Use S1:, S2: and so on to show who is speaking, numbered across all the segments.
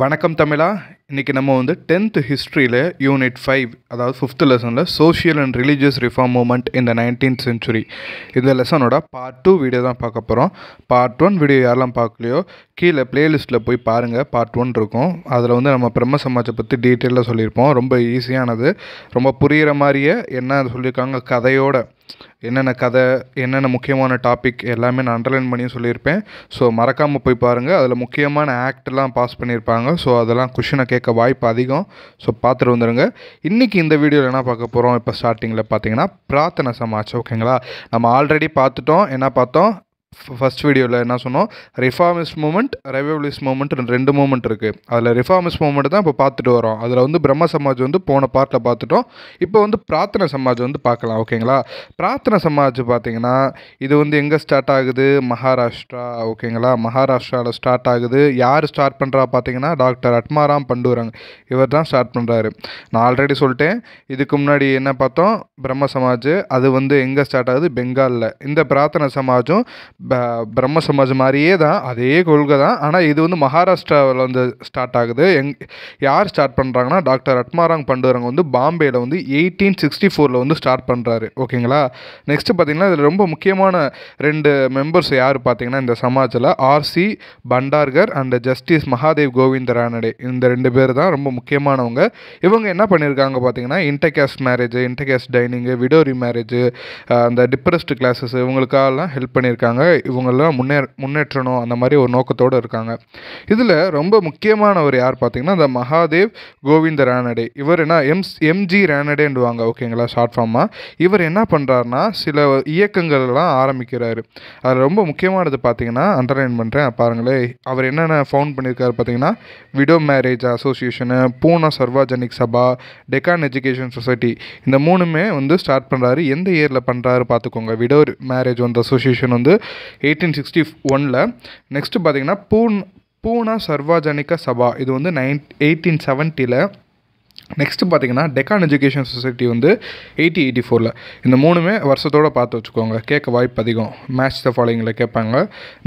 S1: வணக்கம் தமிழா இன்றைக்கி நம்ம வந்து டென்த் ஹிஸ்ட்ரியில் யூனிட் ஃபைவ் அதாவது ஃபிஃப்த் லெசனில் social and religious reform movement இந்த நைன்டீன் சென்ச்சுரி இந்த லெசனோட பார்ட் டூ வீடியோ தான் பார்க்க போகிறோம் பார்ட் ஒன் வீடியோ யாரெல்லாம் பார்க்கலையோ கீழே ப்ளேலிஸ்ட்டில் போய் பாருங்கள் பார்ட் ஒன் இருக்கும் அதில் வந்து நம்ம பிரம்ம சமாஜை பற்றி டீட்டெயிலாக சொல்லியிருப்போம் ரொம்ப ஈஸியானது ரொம்ப புரிகிற மாதிரியே என்ன சொல்லியிருக்காங்க கதையோட என்னென்ன கதை என்னென்ன முக்கியமான டாபிக் எல்லாமே நான் அண்டர்லைன் பண்ணியும் சொல்லியிருப்பேன் ஸோ மறக்காமல் போய் பாருங்கள் அதில் முக்கியமான ஆக்ட்லாம் பாஸ் பண்ணியிருப்பாங்க ஸோ அதெல்லாம் கொஷினை கேட்க வாய்ப்பு அதிகம் ஸோ பார்த்துட்டு வந்துடுங்க இன்றைக்கி இந்த வீடியோவில் என்ன பார்க்க போகிறோம் இப்போ ஸ்டார்டிங்கில் பார்த்தீங்கன்னா பிரார்த்தனை சமாச்சம் ஓகேங்களா நம்ம ஆல்ரெடி பார்த்துட்டோம் என்ன பார்த்தோம் ஃபஸ்ட் வீடியோவில் என்ன சொன்னோம் ரிஃபார்மிஸ்ட் மூமெண்ட் ரெவல்யூஸ் மூமெண்ட் ரெண்டு மூமெண்ட் இருக்குது அதில் ரிஃபார்மிஸ்ட் மூமெண்ட் தான் இப்போ பார்த்துட்டு வரோம் அதில் வந்து பிரம்ம சமாஜ் வந்து போன பார்ட்டில் பார்த்துட்டோம் இப்போ வந்து பிரார்த்தனை சமாஜ் வந்து பார்க்கலாம் ஓகேங்களா பிரார்த்தனை சமாஜ் பார்த்திங்கன்னா இது வந்து எங்கே ஸ்டார்ட் ஆகுது மகாராஷ்டிரா ஓகேங்களா மகாராஷ்டிராவில் ஸ்டார்ட் ஆகுது யார் ஸ்டார்ட் பண்ணுறா பார்த்தீங்கன்னா டாக்டர் அட்மாராம் பண்டூரங் இவர் தான் ஸ்டார்ட் பண்ணுறாரு நான் ஆல்ரெடி சொல்லிட்டேன் இதுக்கு முன்னாடி என்ன பார்த்தோம் பிரம்ம சமாஜ் அது வந்து எங்கே ஸ்டார்ட் ஆகுது பெங்காலில் இந்த பிரார்த்தனை சமாஜும் பிரம்ம சமாஜ் மாதிரியே தான் அதே கொள்கை தான் ஆனால் இது வந்து மகாராஷ்டிராவில் வந்து ஸ்டார்ட் ஆகுது எங் யார் ஸ்டார்ட் பண்ணுறாங்கன்னா டாக்டர் அட்மாராங் பண்டுவரங்க வந்து பாம்பேயில் வந்து எயிட்டீன் சிக்ஸ்டி ஃபோரில் வந்து ஸ்டார்ட் பண்ணுறாரு ஓகேங்களா நெக்ஸ்ட்டு பார்த்தீங்கன்னா இதில் ரொம்ப முக்கியமான ரெண்டு மெம்பர்ஸ் யார் பார்த்தீங்கன்னா இந்த சமாஜில் R C Bhandarkar and justice Mahadev Govind Ranade இந்த ரெண்டு பேர் தான் ரொம்ப முக்கியமானவங்க இவங்க என்ன பண்ணியிருக்காங்க பார்த்தீங்கன்னா intercaste marriage intercaste dining widow marriage அந்த டிப்ரெஸ்டு கிளாஸஸ் இவங்களுக்காகலாம் ஹெல்ப் பண்ணியிருக்காங்க இவங்கெல்லாம் முன்னே முன்னேற்றணும் அந்த மாதிரி ஒரு நோக்கத்தோடு இருக்காங்க இதில் ரொம்ப முக்கியமானவர் யார் பார்த்தீங்கன்னா அந்த மகாதேவ் கோவிந்த ரேனடே இவர் என்ன எம்ஸ் எம்ஜி ரேனடேன்டுவாங்க ஓகேங்களா ஷார்ட் ஃபார்மாக இவர் என்ன பண்ணுறாருனா சில இயக்கங்கள்லாம் ஆரம்பிக்கிறாரு அதில் ரொம்ப முக்கியமானது பார்த்தீங்கன்னா அண்டர்லைன் பண்ணுறேன் பாருங்களேன் அவர் என்னென்ன ஃபவுண்ட் பண்ணியிருக்காரு பார்த்தீங்கன்னா widow marriage association Poona Sarvajanik Sabha Deccan education society இந்த மூணுமே வந்து ஸ்டார்ட் பண்ணுறாரு எந்த இயரில் பண்ணுறாரு பார்த்துக்கோங்க விடோ மேரேஜ் வந்து அசோசியேஷன் வந்து எயிட்டீன் சிக்ஸ்டி ஒனில் நெக்ஸ்ட்டு பார்த்தீங்கன்னா பூன் பூனா சர்வாஜனிக சபா இது வந்து நைன் எயிட்டீன் செவன்ட்டியில் நெக்ஸ்ட்டு பார்த்தீங்கன்னா டெக்கான் எஜுகேஷன் சொசைட்டி வந்து எயிட்டி எயிட்டி ஃபோரில் இந்த மூணுமே வருஷத்தோடு பார்த்து வச்சுக்கோங்க கேட்க வாய்ப்பு அதிகம் மேட்ச் த ஃபாலோயிங்கில் கேட்பாங்க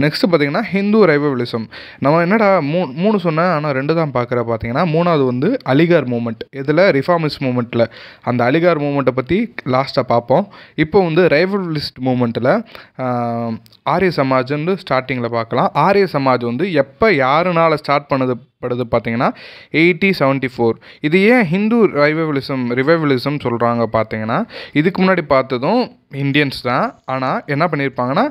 S1: நெக்ஸ்ட்டு பார்த்தீங்கன்னா ஹிந்து ரைவலிசம் நம்ம என்னடா மூ மூணு சொன்னேன் ஆனால் ரெண்டு தான் பார்க்குற பார்த்தீங்கன்னா மூணாவது வந்து அலிகார் மூமெண்ட் இதில் ரிஃபார்மிஸ் மூமெண்ட்டில் அந்த அலிகார் மூமெண்ட்டை பற்றி லாஸ்ட்டாக பார்ப்போம் இப்போ வந்து ரைவலிஸ்ட் மூமெண்ட்டில் ஆரிய சமாஜ்னு ஸ்டார்டிங்கில் பார்க்கலாம் ஆரிய சமாஜ் வந்து எப்போ யாருனால் ஸ்டார்ட் பண்ணது படுது பார்த்தீங்கன்னா எயிட்டி செவன்ட்டி ஃபோர் இது ஏன் ஹிந்து ரைவலிசம் ரிவைவலிசம் சொல்கிறாங்க பார்த்தீங்கன்னா இதுக்கு முன்னாடி பார்த்ததும் இந்தியன்ஸ் தான் ஆனால் என்ன பண்ணியிருப்பாங்கன்னா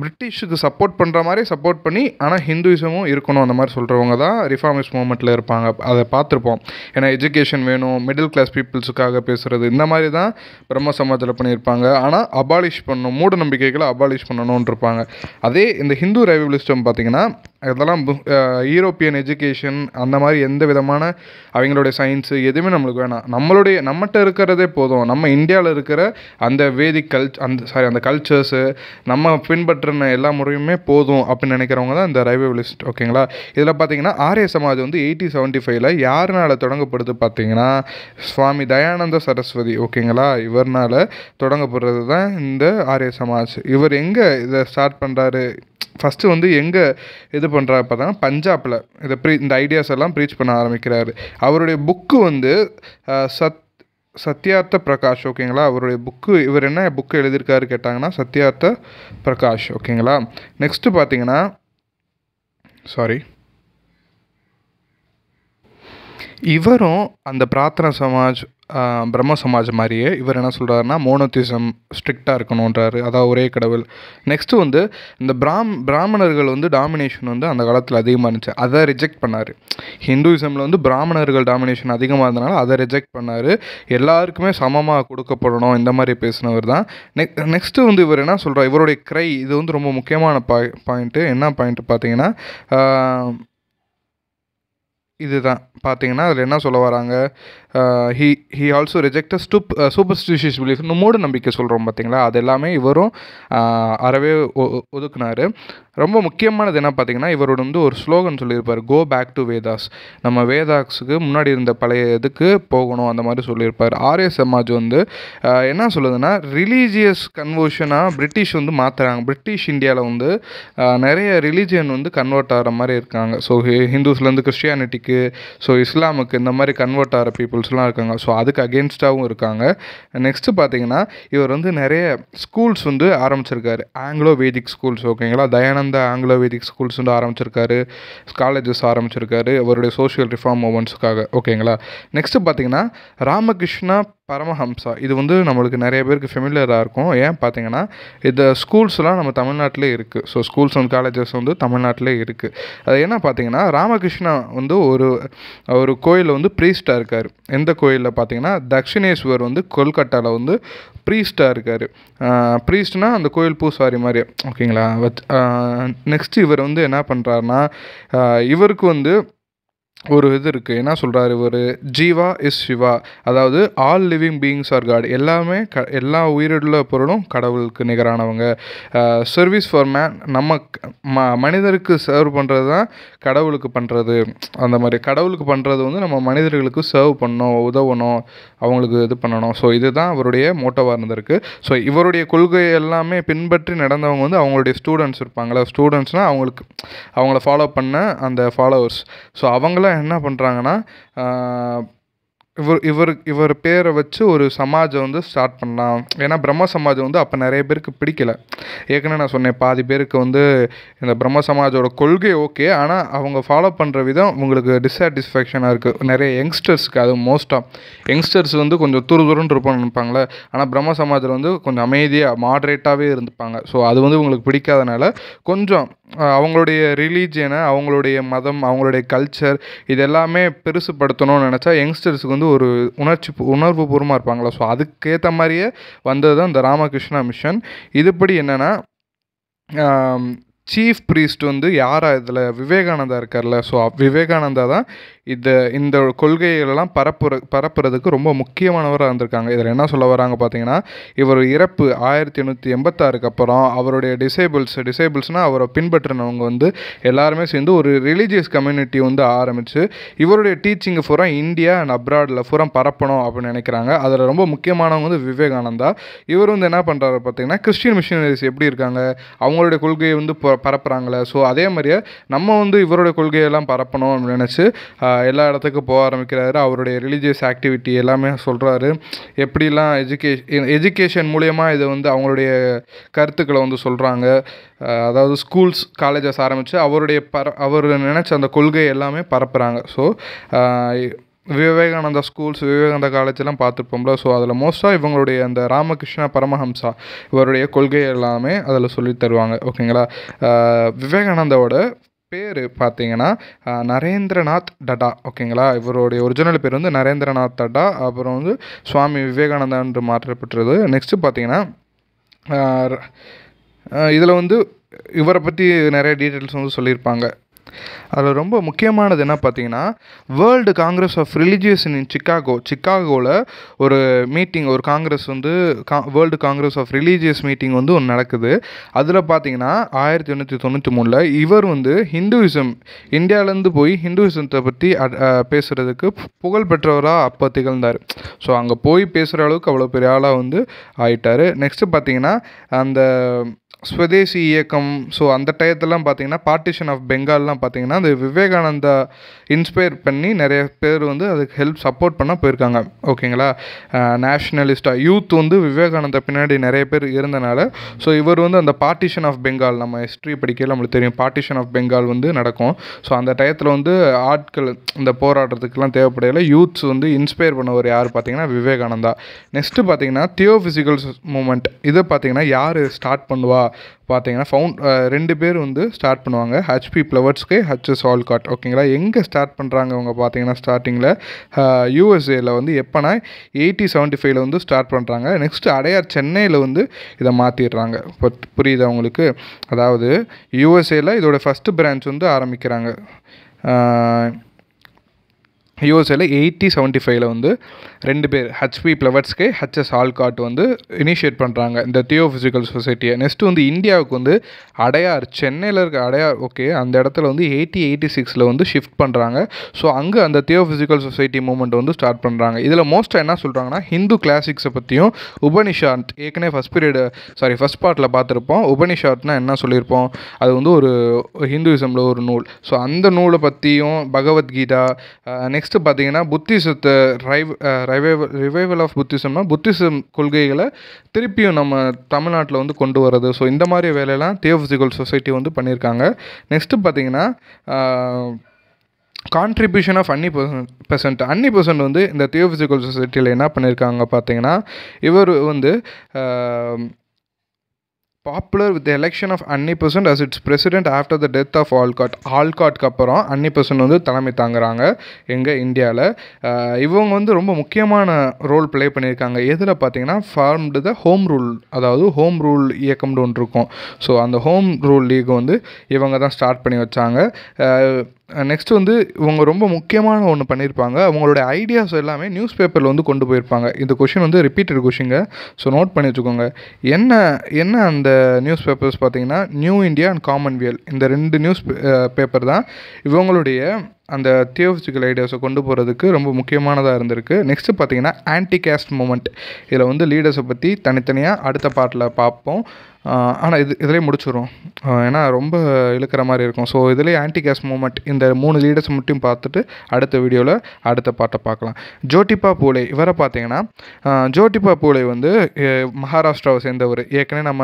S1: பிரிட்டிஷுக்கு சப்போர்ட் பண்ணுற மாதிரி சப்போர்ட் பண்ணி ஆனால் ஹிந்துவிசமும் இருக்கணும் அந்த மாதிரி சொல்கிறவங்க தான் ரிஃபார்மிஸ் மூமெண்ட்டில் இருப்பாங்க அதை பார்த்துருப்போம் ஏன்னா எஜுகேஷன் வேணும் மிடில் கிளாஸ் பீப்புள்ஸுக்காக பேசுகிறது இந்த மாதிரி தான் பிரம்ம சமாஜத்தில் பண்ணியிருப்பாங்க ஆனால் அபாலிஷ் பண்ணணும் மூட நம்பிக்கைகளை அபாலிஷ் பண்ணணுன்ட்ருப்பாங்க அதே இந்த ஹிந்து ரைவலிஸ்டம் பார்த்திங்கன்னா அதெல்லாம் யூரோப்பியன் எஜுகேஷன் அந்த மாதிரி எந்த விதமான அவங்களுடைய சயின்ஸு எதுவுமே நம்மளுக்கு வேணாம் நம்மளுடைய நம்மகிட்ட இருக்கிறதே போதும் நம்ம இந்தியாவில் இருக்கிற அந்த வேதிக் கல் அந்த சாரி அந்த கல்ச்சர்ஸு நம்ம பின்பற்றின எல்லா முறையுமே போதும் அப்படின்னு நினைக்கிறவங்க தான் இந்த ரைவலிஸ்ட் ஓகேங்களா இதில் பார்த்தீங்கன்னா ஆரிய சமாஜ் வந்து எயிட்டி செவன்ட்டி ஃபைவ்ல யாருனால தொடங்கப்படுது பார்த்தீங்கன்னா சுவாமி தயானந்த சரஸ்வதி ஓகேங்களா இவர்னால் தொடங்கப்படுறது தான் இந்த ஆரிய சமாஜ் இவர் எங்கே இதை ஸ்டார்ட் பண்ணுறாரு ஃபஸ்ட்டு வந்து எங்கே இது பண்ணுறாரு பார்த்தோன்னா பஞ்சாபில் இதை ப்ரீ இந்த ஐடியாஸ் எல்லாம் ப்ரீச் பண்ண ஆரம்பிக்கிறாரு அவருடைய புக்கு வந்து சத் சத்யார்த்த பிரகாஷ் ஓகேங்களா அவருடைய புக்கு இவர் என்ன புக்கு எழுதியிருக்காரு கேட்டாங்கன்னா சத்யார்த்த பிரகாஷ் ஓகேங்களா நெக்ஸ்ட்டு பார்த்தீங்கன்னா சாரி இவரும் அந்த பிரார்த்தனை சமாஜ் பிரம்ம சமாஜ் மாதிரியே இவர் என்ன சொல்கிறாருனா மோனோத்திசம் ஸ்ட்ரிக்டாக இருக்கணுன்றாரு அதாவது ஒரே கடவுள் நெக்ஸ்ட்டு வந்து இந்த பிராம் பிராமணர்கள் வந்து டாமினேஷன் வந்து அந்த காலத்தில் அதிகமாக இருந்துச்சு அதை ரிஜெக்ட் பண்ணார் ஹிந்துவிசமில் வந்து பிராமணர்கள் டாமினேஷன் அதிகமாக இருந்தனால அதை ரிஜெக்ட் பண்ணார் எல்லாருக்குமே சமமாக கொடுக்கப்படணும் இந்த மாதிரி பேசினவர் தான் நெக் நெக்ஸ்ட்டு வந்து இவர் என்ன சொல்கிறார் இவருடைய கிரை இது வந்து ரொம்ப முக்கியமான பாய் பாயிண்ட்டு என்ன பாயிண்ட்டு பார்த்தீங்கன்னா இதுதான் பார்த்தீங்கன்னா அதில் என்ன சொல்ல வராங்க ஹி ஹி ஆல்சோ ரிஜெக்ட் ஸ்டூப் சூப்பர்ஸ்டிஷியஸ் பிலீஃப் மூட நம்பிக்கை சொல்கிறோம் பார்த்தீங்களா அது எல்லாமே இவரும் uh, அறவே ஒதுக்குனார் ரொம்ப முக்கியமானது என்ன பார்த்தீங்கன்னா இவரோட வந்து ஒரு ஸ்லோகன் சொல்லியிருப்பார் கோ பேக் டு வேதாஸ் நம்ம வேதாக்ஸுக்கு முன்னாடி இருந்த பழைய இதுக்கு போகணும் அந்த மாதிரி சொல்லியிருப்பார் ஆர்ய சமாஜ் வந்து uh, என்ன சொல்லுதுன்னா ரிலீஜியஸ் கன்வர்ஷனாக பிரிட்டிஷ் வந்து மாற்றுறாங்க பிரிட்டிஷ் இந்தியாவில் வந்து uh, நிறைய ரிலீஜியன் வந்து கன்வெர்ட் ஆகிற மாதிரி இருக்காங்க ஸோ ஹிந்துஸ்லேருந்து கிறிஸ்டியானிட்டிக்கு ஸோ இஸ்லாமுக்கு இந்த மாதிரி கன்வெர்ட் ஆகிற பீப்புள் பீப்புள்ஸ்லாம் இருக்காங்க ஸோ அதுக்கு அகேன்ஸ்டாகவும் இருக்காங்க நெக்ஸ்ட்டு பார்த்தீங்கன்னா இவர் வந்து நிறைய ஸ்கூல்ஸ் வந்து ஆரம்பிச்சிருக்காரு ஆங்கிலோ வேதிக் ஸ்கூல்ஸ் ஓகேங்களா தயானந்தா ஆங்கிலோ வேதிக் ஸ்கூல்ஸ் வந்து ஆரம்பிச்சிருக்காரு காலேஜஸ் ஆரம்பிச்சிருக்காரு அவருடைய சோஷியல் ரிஃபார்ம் மூமெண்ட்ஸுக்காக ஓகேங்களா நெக்ஸ்ட்டு பார்த்தீங்கன்னா ராமகிருஷ்ணா பரமஹம்சா இது வந்து நம்மளுக்கு நிறைய பேருக்கு ஃபெமிலியராக இருக்கும் ஏன் பார்த்தீங்கன்னா இந்த ஸ்கூல்ஸ்லாம் நம்ம தமிழ்நாட்டிலே இருக்குது ஸோ ஸ்கூல்ஸ் அண்ட் காலேஜஸ் வந்து தமிழ்நாட்டிலே இருக்குது அது என்ன பார்த்தீங்கன்னா ராமகிருஷ்ணா வந்து ஒரு ஒரு கோயிலில் வந்து ப்ரீஸ்டாக இருக்கார் எந்த கோயிலில் பார்த்தீங்கன்னா தக்ஷிணேஸ்வர் வந்து கொல்கட்டாவில் வந்து ப்ரீஸ்டாக இருக்கார் ப்ரீஸ்ட்னா அந்த கோயில் பூசாரி மாதிரி ஓகேங்களா நெக்ஸ்ட் இவர் வந்து என்ன பண்ணுறாருனா இவருக்கு வந்து ஒரு இது இருக்குது என்ன சொல்கிறார் இவர் ஜீவா இஸ் சிவா அதாவது all living beings are God எல்லாமே க எல்லா உயிரிடல பொருளும் கடவுளுக்கு நிகரானவங்க சர்வீஸ் ஃபார் மேன் நம்ம ம மனிதருக்கு சர்வ் பண்ணுறது தான் கடவுளுக்கு பண்ணுறது அந்த மாதிரி கடவுளுக்கு பண்ணுறது வந்து நம்ம மனிதர்களுக்கு சர்வ் பண்ணணும் உதவணும் அவங்களுக்கு இது பண்ணணும் ஸோ இதுதான் அவருடைய மோட்டோவாக இருந்திருக்கு ஸோ இவருடைய கொள்கை எல்லாமே பின்பற்றி நடந்தவங்க வந்து அவங்களுடைய ஸ்டூடெண்ட்ஸ் இருப்பாங்களா ஸ்டூடெண்ட்ஸ்னால் அவங்களுக்கு அவங்கள ஃபாலோ பண்ண அந்த ஃபாலோவர்ஸ் ஸோ அவங்கள என்ன பண்ணுறாங்கன்னா இவர் இவர் இவர் பேரை வச்சு ஒரு சமாஜம் வந்து ஸ்டார்ட் பண்ணலாம் ஏன்னா பிரம்ம சமாஜம் வந்து அப்போ நிறைய பேருக்கு பிடிக்கல ஏற்கனவே நான் சொன்னேன் பாதி பேருக்கு வந்து இந்த பிரம்ம சமாஜோட கொள்கை ஓகே ஆனால் அவங்க ஃபாலோ பண்ணுற விதம் உங்களுக்கு டிஸாட்டிஸ்ஃபேக்ஷனாக இருக்குது நிறைய யங்ஸ்டர்ஸ்க்கு அது மோஸ்ட்டாக யங்ஸ்டர்ஸ் வந்து கொஞ்சம் துரு துருன்னு இருப்போம் நினைப்பாங்களே ஆனால் பிரம்ம சமாஜில் வந்து கொஞ்சம் அமைதியாக மாட்ரேட்டாகவே இருந்துப்பாங்க ஸோ அது வந்து உங்களுக்கு பிடிக்காதனால கொஞ்சம் அவங்களுடைய ரிலீஜியனை அவங்களுடைய மதம் அவங்களுடைய கல்ச்சர் இது எல்லாமே பெருசுப்படுத்தணும்னு நினச்சா யங்ஸ்டர்ஸுக்கு வந்து ஒரு உணர்ச்சி உணர்வு பூர்வமாக இருப்பாங்களா ஸோ அதுக்கேற்ற மாதிரியே வந்தது தான் இந்த ராமகிருஷ்ணா மிஷன் இதுபடி என்னென்னா சீஃப் ப்ரீஸ்ட் வந்து யாராக இதில் விவேகானந்தா இருக்கார்ல ஸோ விவேகானந்தா தான் இது இந்த கொள்கைகளெல்லாம் பரப்புற பரப்புறதுக்கு ரொம்ப முக்கியமானவராக இருந்திருக்காங்க இதில் என்ன சொல்ல வராங்க பார்த்தீங்கன்னா இவர் இறப்பு ஆயிரத்தி எண்ணூற்றி எண்பத்தாறுக்கு அப்புறம் அவருடைய டிசேபிள்ஸ் டிசேபிள்ஸ்னால் அவரை பின்பற்றினவங்க வந்து எல்லாருமே சேர்ந்து ஒரு ரிலீஜியஸ் கம்யூனிட்டி வந்து ஆரம்பித்து இவருடைய டீச்சிங்கை ஃபுரம் இந்தியா அண்ட் அப்ராடில் ஃபுரம் பரப்பணும் அப்படின்னு நினைக்கிறாங்க அதில் ரொம்ப முக்கியமானவங்க வந்து விவேகானந்தா இவர் வந்து என்ன பண்ணுறாரு பார்த்தீங்கன்னா கிறிஸ்டின் மிஷினரிஸ் எப்படி இருக்காங்க அவங்களுடைய கொள்கையை வந்து பரப்புகிறாங்களே ஸோ அதே மாதிரியே நம்ம வந்து இவருடைய கொள்கையெல்லாம் பரப்பணும் அப்படின்னு நினச்சி எல்லா இடத்துக்கும் போக ஆரம்பிக்கிறாரு அவருடைய ரிலீஜியஸ் ஆக்டிவிட்டி எல்லாமே சொல்கிறாரு எப்படிலாம் எஜுகே எஜுகேஷன் மூலயமா இதை வந்து அவங்களுடைய கருத்துக்களை வந்து சொல்கிறாங்க அதாவது ஸ்கூல்ஸ் காலேஜஸ் ஆரம்பித்து அவருடைய பர அவர் நினச்ச அந்த கொள்கை எல்லாமே பரப்புகிறாங்க ஸோ விவேகானந்தா ஸ்கூல்ஸ் விவேகானந்தா காலேஜெலாம் பார்த்துருப்போம்ல ஸோ அதில் மோஸ்ட்டாக இவங்களுடைய அந்த ராமகிருஷ்ணா பரமஹம்சா இவருடைய கொள்கை எல்லாமே அதில் சொல்லி தருவாங்க ஓகேங்களா விவேகானந்தாவோட பேர் பார்த்தீங்கன்னா நரேந்திரநாத் டடா ஓகேங்களா இவருடைய ஒரிஜினல் பேர் வந்து நரேந்திரநாத் டடா அப்புறம் வந்து சுவாமி விவேகானந்தா என்று மாற்றப்பட்டது நெக்ஸ்ட்டு பார்த்தீங்கன்னா இதில் வந்து இவரை பற்றி நிறைய டீட்டெயில்ஸ் வந்து சொல்லியிருப்பாங்க அதில் ரொம்ப முக்கியமானது என்ன பார்த்தீங்கன்னா world congress of religious in Chicago சிக்காகோவில் ஒரு மீட்டிங் ஒரு காங்கிரஸ் வந்து கா world congress of religious meeting வந்து ஒன்று நடக்குது அதில் பார்த்தீங்கன்னா ஆயிரத்தி எண்ணூற்றி தொண்ணூற்றி மூணில் இவர் வந்து ஹிந்துவிசம் இந்தியாவிலேருந்து போய் ஹிந்துவிசத்தை பற்றி பேசுகிறதுக்கு புகழ் பெற்றவராக அப்போ திகழ்ந்தார் ஸோ அங்கே போய் பேசுகிற அளவுக்கு அவ்வளோ பெரிய ஆளாக வந்து ஆயிட்டார் நெக்ஸ்ட்டு பார்த்தீங்கன்னா அந்த ஸ்வதேசி இயக்கம் ஸோ அந்த டயத்தெல்லாம் பார்த்தீங்கன்னா பார்ட்டிஷன் ஆஃப் பெங்கால்லாம் பார்த்தீங்கன்னா அந்த விவேகானந்தா இன்ஸ்பயர் பண்ணி நிறைய பேர் வந்து அதுக்கு ஹெல்ப் சப்போர்ட் பண்ண போயிருக்காங்க ஓகேங்களா நேஷ்னலிஸ்டாக யூத் வந்து விவேகானந்தா பின்னாடி நிறைய பேர் இருந்தனால ஸோ இவர் வந்து அந்த பார்ட்டிஷன் ஆஃப் பெங்கால் நம்ம ஹிஸ்ட்ரி படிக்கல நம்மளுக்கு தெரியும் பார்ட்டிஷன் ஆஃப் பெங்கால் வந்து நடக்கும் ஸோ அந்த டயத்தில் வந்து ஆட்கள் இந்த போராடுறதுக்கெலாம் தேவைப்படையில யூத்ஸ் வந்து இன்ஸ்பயர் பண்ணவர் யார் பார்த்தீங்கன்னா விவேகானந்தா நெக்ஸ்ட்டு பார்த்தீங்கன்னா தியோஃபிசிக்கல் மூமெண்ட் இதை பார்த்தீங்கன்னா யார் ஸ்டார்ட் பண்ணுவா பார்த்தீங்கன்னா ஃபவுண்ட் ரெண்டு பேர் வந்து ஸ்டார்ட் பண்ணுவாங்க ஹச்பி ப்ளவர்ஸ்க்கு ஹச்எஸ் காட் ஓகேங்களா எங்கே ஸ்டார்ட் பண்ணுறாங்க அவங்க பார்த்தீங்கன்னா ஸ்டார்டிங்கில் யூஎஸ்ஏயில் வந்து எப்போனா எயிட்டி செவன்ட்டி ஃபைவ்ல வந்து ஸ்டார்ட் பண்ணுறாங்க நெக்ஸ்ட்டு அடையார் சென்னையில் வந்து இதை மாற்றிடுறாங்க புரியுது அவங்களுக்கு அதாவது யூஎஸ்ஏயில் இதோட ஃபஸ்ட்டு பிரான்ச் வந்து ஆரம்பிக்கிறாங்க யூஎஸ்ஏல எயிட்டி செவன்ட்டி ஃபைவ்ல வந்து ரெண்டு பேர் ஹச்பி பிளவர்ஸ்கே ஹச்எஸ் ஆல்காட் வந்து இனிஷியேட் பண்ணுறாங்க இந்த தியோஃபிசிக்கல் சொசைட்டியை நெக்ஸ்ட் வந்து இந்தியாவுக்கு வந்து அடையார் சென்னையில் இருக்க அடையார் ஓகே அந்த இடத்துல வந்து எயிட்டி எயிட்டி சிக்ஸில் வந்து ஷிஃப்ட் பண்ணுறாங்க ஸோ அங்கே அந்த தியோஃபிசிக்கல் சொசைட்டி மூமெண்ட் வந்து ஸ்டார்ட் பண்ணுறாங்க இதில் மோஸ்ட்டாக என்ன சொல்கிறாங்கன்னா ஹிந்து கிளாசிக்ஸை பற்றியும் உபனிஷாத் ஏற்கனவே ஃபஸ்ட் பீரியடு சாரி ஃபஸ்ட் பார்ட்டில் பார்த்துருப்போம் உபனிஷாட்னா என்ன சொல்லியிருப்போம் அது வந்து ஒரு ஹிந்துவிசமில் ஒரு நூல் ஸோ அந்த நூலை பற்றியும் பகவத்கீதா நெக்ஸ்ட் நெக்ஸ்ட்டு பார்த்தீங்கன்னா புத்திசத்தை ரைவ் ரைவைவல் ரிவைவல் ஆஃப் புத்திசம்னா புத்திசம் கொள்கைகளை திருப்பியும் நம்ம தமிழ்நாட்டில் வந்து கொண்டு வர்றது ஸோ இந்த மாதிரி வேலையெல்லாம் தியோபிசிக்கல் சொசைட்டி வந்து பண்ணியிருக்காங்க நெக்ஸ்ட்டு பார்த்தீங்கன்னா contribution of Annie Besant Besant Annie Besant வந்து இந்த தியோபிசிக்கல் சொசைட்டியில் என்ன பண்ணியிருக்காங்க பார்த்தீங்கன்னா இவர் வந்து popular with election of Annie Besant as its president after the death of Olcott ஆல்காட்க்கு அப்புறம் அன்னி பெர்சன்ட் வந்து தலைமை தாங்குறாங்க எங்கள் இந்தியாவில் இவங்க வந்து ரொம்ப முக்கியமான ரோல் ப்ளே பண்ணியிருக்காங்க எதில் பார்த்தீங்கன்னா ஃபார்ம்டு த ஹோம் ரூல் அதாவது ஹோம் ரூல் இயக்கம்னு ஒன்று இருக்கும் ஸோ அந்த ஹோம் ரூல் லீக் வந்து இவங்க தான் ஸ்டார்ட் பண்ணி வச்சாங்க நெக்ஸ்ட் வந்து இவங்க ரொம்ப முக்கியமான ஒன்று பண்ணியிருப்பாங்க அவங்களோட ஐடியாஸ் எல்லாமே நியூஸ் பேப்பரில் வந்து கொண்டு போயிருப்பாங்க இந்த கொஷின் வந்து ரிப்பீட்டட் கொஷிங்க ஸோ நோட் பண்ணி வச்சுக்கோங்க என்ன என்ன அந்த நியூஸ் பேப்பர்ஸ் பார்த்தீங்கன்னா நியூ இந்தியா அண்ட் காமன்வெல் இந்த ரெண்டு நியூஸ் பேப்பர் தான் இவங்களுடைய அந்த தியோஃபிசிக்கல் ஐடியாஸை கொண்டு போகிறதுக்கு ரொம்ப முக்கியமானதாக இருந்திருக்கு நெக்ஸ்ட்டு பார்த்தீங்கன்னா ஆன்டி கேஸ்ட் மூமெண்ட் இதில் வந்து லீடர்ஸை பற்றி தனித்தனியாக அடுத்த பாட்டில் பார்ப்போம் ஆனால் இது இதிலே முடிச்சிடும் ஏன்னா ரொம்ப இழுக்கிற மாதிரி இருக்கும் ஸோ இதிலே ஆன்டி கேஸ் மூமெண்ட் இந்த மூணு லீடர்ஸ் மட்டும் பார்த்துட்டு அடுத்த வீடியோவில் அடுத்த பாட்டை பார்க்கலாம் ஜோட்டிப்பா பூலே இவரை பார்த்தீங்கன்னா ஜோட்டிப்பா பூலே வந்து மகாராஷ்டிராவை சேர்ந்தவர் ஏற்கனவே நம்ம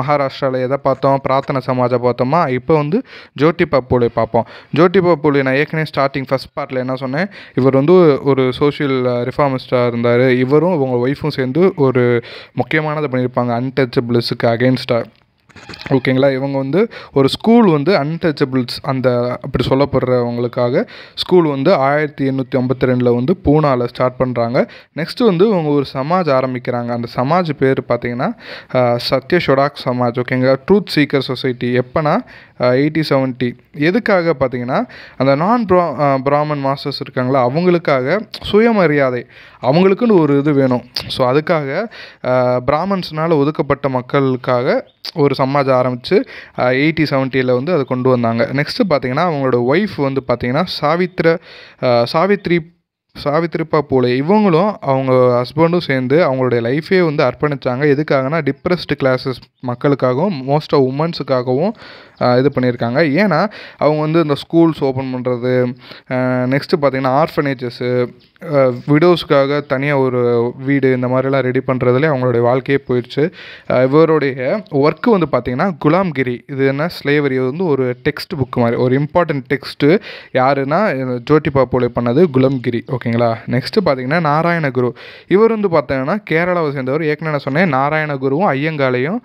S1: மகாராஷ்டிராவில் எதை பார்த்தோம் பிரார்த்தனை சமாஜை பார்த்தோமா இப்போ வந்து ஜோட்டிப்பா பூலே பார்ப்போம் ஜோட்டிப்பா பூலே நான் ஏற்கனவே ஸ்டார்டிங் ஃபஸ்ட் பார்ட்டில் என்ன சொன்னேன் இவர் வந்து ஒரு சோஷியல் ரிஃபார்மிஸ்டாக இருந்தார் இவரும் அவங்க ஒய்ஃபும் சேர்ந்து ஒரு முக்கியமானதை பண்ணியிருப்பாங்க அன்டச்சபிள்ஸுக்கு அகேன்ஸ்டாக ஓகேங்களா இவங்க வந்து ஒரு ஸ்கூல் வந்து அன்டச்சபிள்ஸ் அந்த அப்படி சொல்லப்படுறவங்களுக்காக ஸ்கூல் வந்து ஆயிரத்தி எண்ணூற்றி ஐம்பத்தி ரெண்டில் வந்து பூனாவில் ஸ்டார்ட் பண்ணுறாங்க நெக்ஸ்ட்டு வந்து இவங்க ஒரு சமாஜ் ஆரம்பிக்கிறாங்க அந்த சமாஜ் பேர் பார்த்தீங்கன்னா சத்ய ஷொடாக் சமாஜ் ஓகேங்களா ட்ரூத் சீக்கர் சொசைட்டி எப்போனா எயிட்டி செவன்ட்டி எதுக்காக பார்த்தீங்கன்னா அந்த நான் ப்ரா பிராமன் மாஸ்டர்ஸ் இருக்காங்களா அவங்களுக்காக சுயமரியாதை அவங்களுக்குன்னு ஒரு இது வேணும் ஸோ அதுக்காக பிராமன்ஸ்னால் ஒதுக்கப்பட்ட மக்களுக்காக ஒரு சமாஜம் ஆரம்பித்து எயிட்டி செவன்ட்டியில் வந்து அதை கொண்டு வந்தாங்க நெக்ஸ்ட்டு பார்த்தீங்கன்னா அவங்களோட ஒய்ஃப் வந்து பார்த்திங்கன்னா சாவித்ர சாவித்ரி சாவித்திரிப்பா போலே இவங்களும் அவங்க ஹஸ்பண்டும் சேர்ந்து அவங்களுடைய லைஃபே வந்து அர்ப்பணித்தாங்க எதுக்காகனா டிப்ரெஸ்டு கிளாஸஸ் மக்களுக்காகவும் மோஸ்ட் ஆஃப் உமன்ஸுக்காகவும் இது பண்ணியிருக்காங்க ஏன்னா அவங்க வந்து இந்த ஸ்கூல்ஸ் ஓப்பன் பண்ணுறது நெக்ஸ்ட்டு பார்த்திங்கன்னா ஆர்ஃபனேஜஸ்ஸு விடோஸ்க்காக தனியாக ஒரு வீடு இந்த மாதிரிலாம் ரெடி பண்ணுறதுலே அவங்களுடைய வாழ்க்கையே போயிடுச்சு இவருடைய ஒர்க்கு வந்து பார்த்திங்கன்னா குலாம்கிரி இது என்ன ஸ்லேவரி வந்து ஒரு டெக்ஸ்ட் புக் மாதிரி ஒரு இம்பார்ட்டன்ட் டெக்ஸ்ட்டு யாருன்னா ஜோதிபா போலே பண்ணது குலாம்கிரி ஓகே ஓகேங்களா நெக்ஸ்ட்டு பார்த்தீங்கன்னா நாராயணகுரு இவர் வந்து பார்த்தீங்கன்னா கேரளாவை சேர்ந்தவர் ஏற்கனவே சொன்னேன் நாராயணகுருவும் ஐயங்காலையும்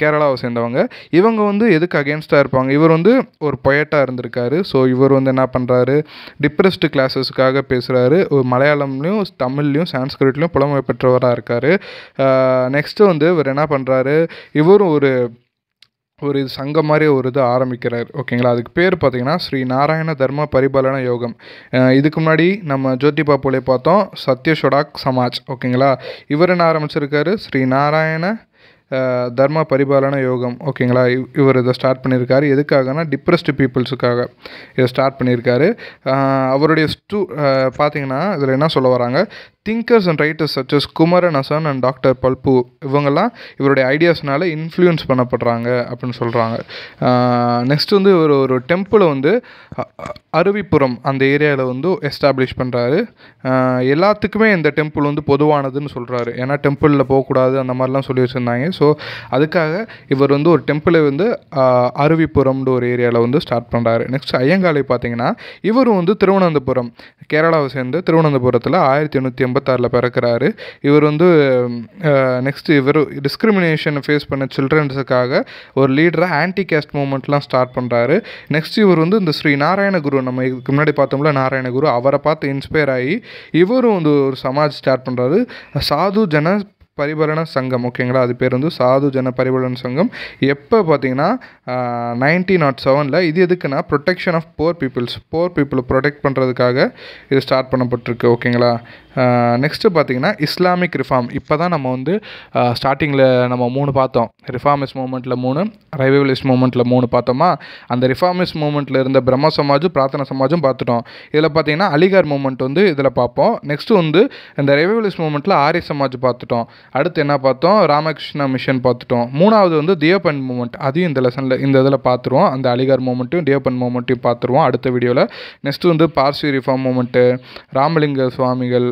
S1: கேரளாவை சேர்ந்தவங்க இவங்க வந்து எதுக்கு அகேன்ஸ்டாக இருப்பாங்க இவர் வந்து ஒரு பொயட்டாக இருந்திருக்காரு ஸோ இவர் வந்து என்ன பண்ணுறாரு டிப்ரெஸ்டு கிளாஸஸுக்காக பேசுகிறாரு மலையாளம்லையும் தமிழ்லையும் சான்ஸ்கிரிட்லையும் புலமை பெற்றவராக இருக்கார் நெக்ஸ்ட்டு வந்து இவர் என்ன பண்ணுறாரு இவரும் ஒரு ஒரு இது சங்கம் மாதிரி ஒரு இது ஆரம்பிக்கிறார் ஓகேங்களா அதுக்கு பேர் பார்த்தீங்கன்னா ஸ்ரீ நாராயண தர்ம பரிபாலன யோகம் இதுக்கு முன்னாடி நம்ம ஜோதிபா போலே பார்த்தோம் சத்யஷொடாக் சமாஜ் ஓகேங்களா இவர் என்ன ஆரம்பிச்சிருக்காரு ஸ்ரீ நாராயண தர்ம பரிபாலன யோகம் ஓகேங்களா இவர் இதை ஸ்டார்ட் பண்ணியிருக்காரு எதுக்காகனா டிப்ரெஸ்டு பீப்புள்ஸுக்காக இதை ஸ்டார்ட் பண்ணியிருக்காரு அவருடைய ஸ்டூ பார்த்தீங்கன்னா இதில் என்ன சொல்ல வராங்க thinkers and writers such as Kumaran Asan and doctor Palpu இவங்கெல்லாம் இவருடைய ஐடியாஸ்னால இன்ஃப்ளூயன்ஸ் பண்ணப்படுறாங்க அப்படின்னு சொல்கிறாங்க நெக்ஸ்ட் வந்து இவர் ஒரு டெம்பிளை வந்து அருவிப்புறம் அந்த ஏரியாவில் வந்து எஸ்டாப்ளிஷ் பண்ணுறாரு எல்லாத்துக்குமே இந்த டெம்பிள் வந்து பொதுவானதுன்னு சொல்கிறாரு ஏன்னா டெம்பிளில் போகக்கூடாது அந்த மாதிரிலாம் சொல்லி வச்சுருந்தாங்க ஸோ அதுக்காக இவர் வந்து ஒரு டெம்பிளை வந்து அருவிப்புறம்னு ஒரு ஏரியாவில் வந்து ஸ்டார்ட் பண்ணுறாரு நெக்ஸ்ட் ஐயங்காலை பார்த்தீங்கன்னா இவரும் வந்து திருவனந்தபுரம் கேரளாவை சேர்ந்து திருவனந்தபுரத்தில் ஆயிரத்தி எண்ணூற்றி ஐம்பத்தாறில் பிறக்கிறாரு இவர் வந்து நெக்ஸ்ட் இவர் டிஸ்கிரிமினேஷனை ஃபேஸ் பண்ண சில்ட்ரன்ஸுக்காக ஒரு லீடராக ஆன்டி கேஸ்ட் மூமெண்ட்லாம் ஸ்டார்ட் பண்ணுறாரு நெக்ஸ்ட் இவர் வந்து இந்த ஸ்ரீ நாராயணகுரு நம்ம இதுக்கு முன்னாடி பார்த்தோம்ல நாராயணகுரு அவரை பார்த்து இன்ஸ்பயர் ஆகி இவரும் வந்து ஒரு சமாஜ் ஸ்டார்ட் பண்ணுறாரு சாது ஜன பரிபலன சங்கம் ஓகேங்களா அது பேர் வந்து சாது ஜன பரிபலன சங்கம் எப்போ பார்த்தீங்கன்னா நைன்டீன் நாட் செவனில் இது எதுக்குன்னா protection of poor peoples poor பீப்புளை ப்ரொடெக்ட் பண்ணுறதுக்காக இது ஸ்டார்ட் பண்ணப்பட்டிருக்கு ஓகேங்களா நெக்ஸ்ட்டு பார்த்தீங்கன்னா இஸ்லாமிக் ரிஃபார்ம் இப்போ தான் நம்ம வந்து ஸ்டார்டிங்கில் நம்ம மூணு பார்த்தோம் ரிஃபார்மிஸ் மூமெண்ட்டில் மூணு ரைவலிஸ்ட் மூமெண்ட்டில் மூணு பார்த்தோமா அந்த ரிஃபார்மிஸ் மூமெண்ட்டில் இருந்த பிரம்ம சமாஜும் பிரார்த்தனா சமாஜும் பார்த்துட்டோம் இதில் பார்த்தீங்கன்னா அலிகார் மூமெண்ட் வந்து இதில் பார்ப்போம் நெக்ஸ்ட்டு வந்து இந்த ரைவலிஸ்ட் மூமெண்ட்டில் ஆரிய சமாஜ் பார்த்துட்டோம் அடுத்து என்ன பார்த்தோம் ராமகிருஷ்ணா மிஷன் பார்த்துட்டோம் மூணாவது வந்து தேவபன் மூமெண்ட் அதையும் இந்த லெசனில் இந்த இதில் பார்த்துருவோம் அந்த அலிகார் மூமெண்ட்டையும் தேவபன் மூமெண்ட்டையும் பார்த்துருவோம் அடுத்த வீடியோவில் நெக்ஸ்ட் வந்து பார்சி ரிஃபார்ம் மூமெண்ட்டு ராமலிங்க சுவாமிகள்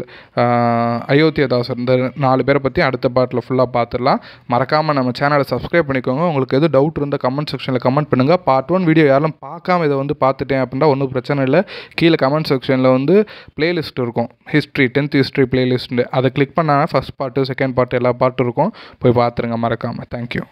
S1: அயோத்தியதாசர் இந்த நாலு பேரை பற்றி அடுத்த பாட்டில் ஃபுல்லாக பார்த்துடலாம் மறக்காமல் நம்ம சேனலை சப்ஸ்கிரைப் பண்ணிக்கோங்க உங்களுக்கு எது டவுட் இருந்தால் கமெண்ட் செக்ஷனில் கமெண்ட் பண்ணுங்கள் பார்ட் ஒன் வீடியோ யாரும் பார்க்காம இதை வந்து பார்த்துட்டேன் அப்படின்னா ஒன்றும் பிரச்சனை இல்லை கீழே கமெண்ட் செக்ஷனில் வந்து பிளேலிஸ்ட் இருக்கும் ஹிஸ்ட்ரி டென்த் ஹிஸ்ட்ரி பிளேலிஸ்ட்டு அதை கிளிக் பண்ணால் ஃபஸ்ட் பார்ட்டு செகண்ட் பார்ட் பாட்டு எல்லா பாட்டும் இருக்கும் போய் பார்த்துருங்க மறக்காமல் தேங்க்யூ